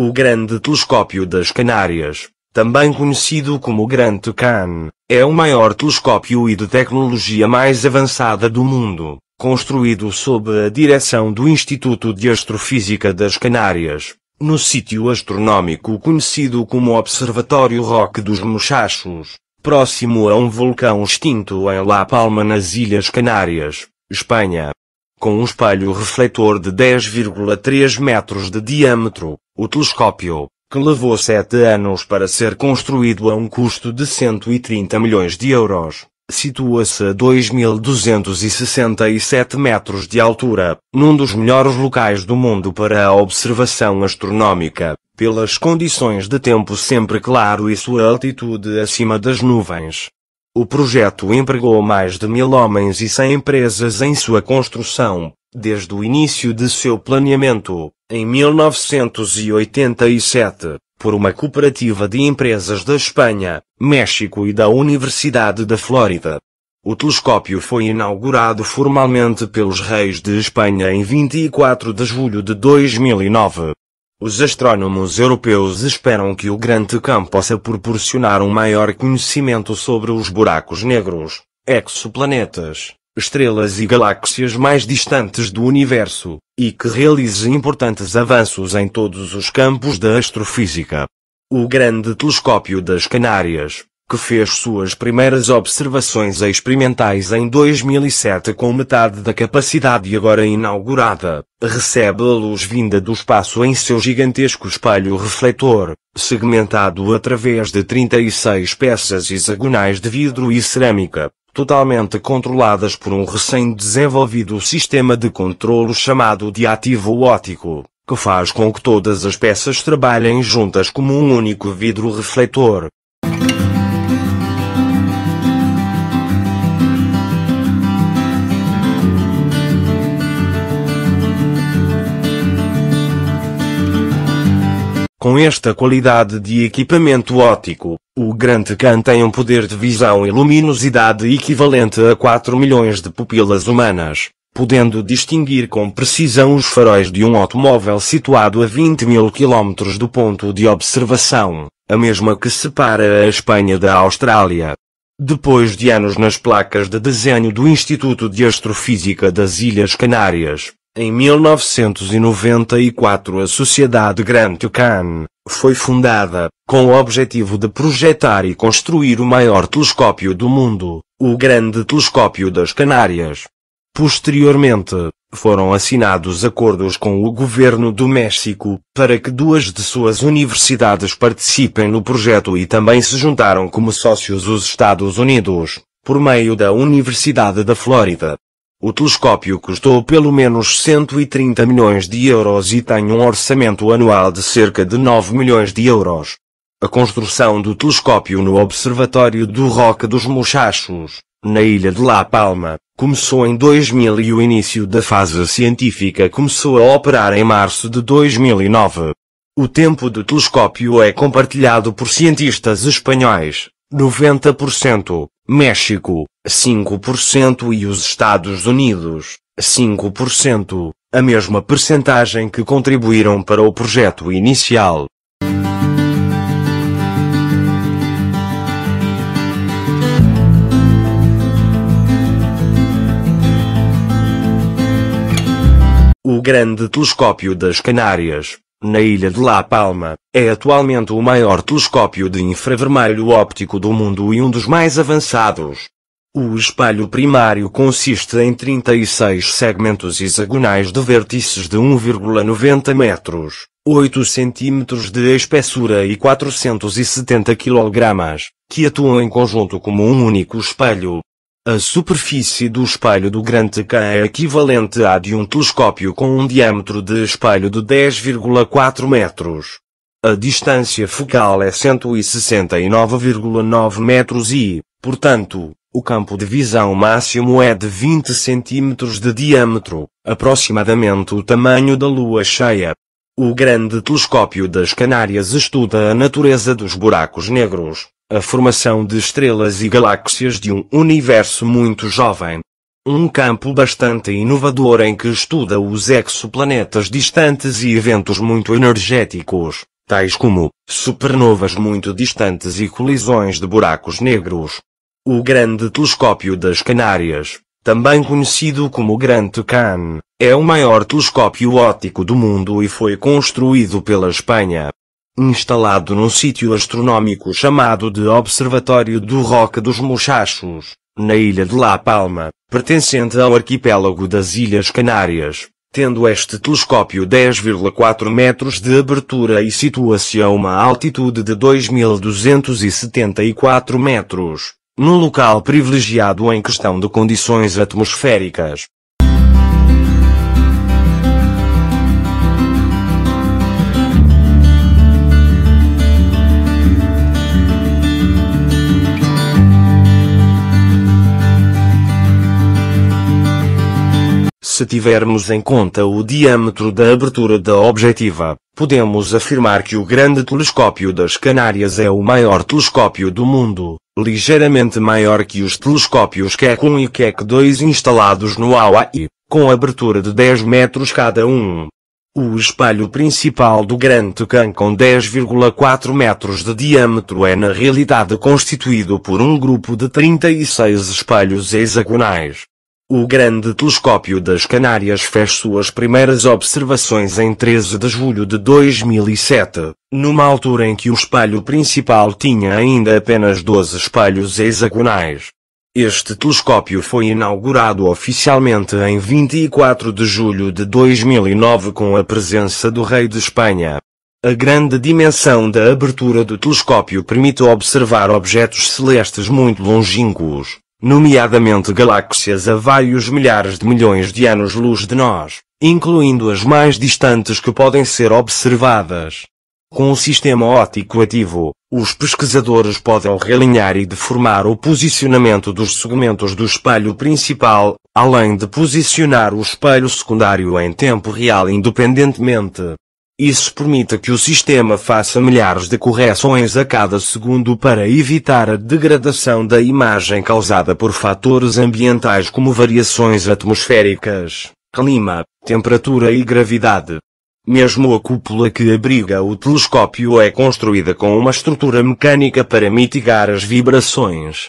O Grande Telescópio das Canárias, também conhecido como Grand Can, é o maior telescópio e de tecnologia mais avançada do mundo, construído sob a direção do Instituto de Astrofísica das Canárias, no sítio astronómico conhecido como Observatório Roque dos Mochachos, próximo a um vulcão extinto em La Palma nas Ilhas Canárias, Espanha. Com um espelho refletor de 10,3 metros de diâmetro, o telescópio, que levou sete anos para ser construído a um custo de 130 milhões de euros, situa-se a 2.267 metros de altura, num dos melhores locais do mundo para a observação astronómica, pelas condições de tempo sempre claro e sua altitude acima das nuvens. O projeto empregou mais de mil homens e 100 empresas em sua construção, Desde o início de seu planeamento, em 1987, por uma cooperativa de empresas da Espanha, México e da Universidade da Flórida. O telescópio foi inaugurado formalmente pelos reis de Espanha em 24 de julho de 2009. Os astrônomos europeus esperam que o grande campo possa proporcionar um maior conhecimento sobre os buracos negros, exoplanetas, estrelas e galáxias mais distantes do universo, e que realize importantes avanços em todos os campos da astrofísica. O Grande Telescópio das Canárias, que fez suas primeiras observações experimentais em 2007 com metade da capacidade agora inaugurada, recebe a luz vinda do espaço em seu gigantesco espelho refletor, segmentado através de 36 peças hexagonais de vidro e cerâmica, totalmente controladas por um recém-desenvolvido sistema de controlo chamado de ativo óptico, que faz com que todas as peças trabalhem juntas como um único vidro refletor, Com esta qualidade de equipamento óptico, o grande Khan tem um poder de visão e luminosidade equivalente a 4 milhões de pupilas humanas, podendo distinguir com precisão os faróis de um automóvel situado a 20 mil quilómetros do ponto de observação, a mesma que separa a Espanha da Austrália. Depois de anos nas placas de desenho do Instituto de Astrofísica das Ilhas Canárias, em 1994 a Sociedade Grand Tucan foi fundada, com o objetivo de projetar e construir o maior telescópio do mundo, o Grande Telescópio das Canárias. Posteriormente, foram assinados acordos com o governo do México, para que duas de suas universidades participem no projeto e também se juntaram como sócios os Estados Unidos, por meio da Universidade da Flórida. O telescópio custou pelo menos 130 milhões de euros e tem um orçamento anual de cerca de 9 milhões de euros. A construção do telescópio no Observatório do Roque dos Mochachos, na ilha de La Palma, começou em 2000 e o início da fase científica começou a operar em março de 2009. O tempo do telescópio é compartilhado por cientistas espanhóis, 90%, México, 5% e os Estados Unidos, 5%, a mesma percentagem que contribuíram para o projeto inicial. O grande telescópio das Canárias na ilha de La Palma, é atualmente o maior telescópio de infravermelho óptico do mundo e um dos mais avançados. O espelho primário consiste em 36 segmentos hexagonais de vértices de 1,90 metros, 8 centímetros de espessura e 470 kg, que atuam em conjunto como um único espelho, a superfície do espelho do Grande Tecan é equivalente à de um telescópio com um diâmetro de espelho de 10,4 metros. A distância focal é 169,9 metros e, portanto, o campo de visão máximo é de 20 centímetros de diâmetro, aproximadamente o tamanho da lua cheia. O grande telescópio das Canárias estuda a natureza dos buracos negros, a formação de estrelas e galáxias de um universo muito jovem. Um campo bastante inovador em que estuda os exoplanetas distantes e eventos muito energéticos, tais como supernovas muito distantes e colisões de buracos negros. O Grande Telescópio das Canárias, também conhecido como Grande Can, é o maior telescópio óptico do mundo e foi construído pela Espanha instalado num sítio astronómico chamado de Observatório do Roca dos Mochachos, na ilha de La Palma, pertencente ao arquipélago das Ilhas Canárias, tendo este telescópio 10,4 metros de abertura e situa-se a uma altitude de 2.274 metros, num local privilegiado em questão de condições atmosféricas, Se tivermos em conta o diâmetro da abertura da objetiva, podemos afirmar que o Grande Telescópio das Canárias é o maior telescópio do mundo, ligeiramente maior que os telescópios Keck 1 e Keck 2 instalados no Hawaii, com abertura de 10 metros cada um. O espelho principal do Grande Tucán com 10,4 metros de diâmetro é na realidade constituído por um grupo de 36 espelhos hexagonais, o Grande Telescópio das Canárias fez suas primeiras observações em 13 de julho de 2007, numa altura em que o espelho principal tinha ainda apenas 12 espelhos hexagonais. Este telescópio foi inaugurado oficialmente em 24 de julho de 2009 com a presença do Rei de Espanha. A grande dimensão da abertura do telescópio permite observar objetos celestes muito longínquos nomeadamente galáxias a vários milhares de milhões de anos-luz de nós, incluindo as mais distantes que podem ser observadas. Com o sistema óptico ativo, os pesquisadores podem realinhar e deformar o posicionamento dos segmentos do espelho principal, além de posicionar o espelho secundário em tempo real independentemente isso permite que o sistema faça milhares de correções a cada segundo para evitar a degradação da imagem causada por fatores ambientais como variações atmosféricas, clima, temperatura e gravidade. Mesmo a cúpula que abriga o telescópio é construída com uma estrutura mecânica para mitigar as vibrações.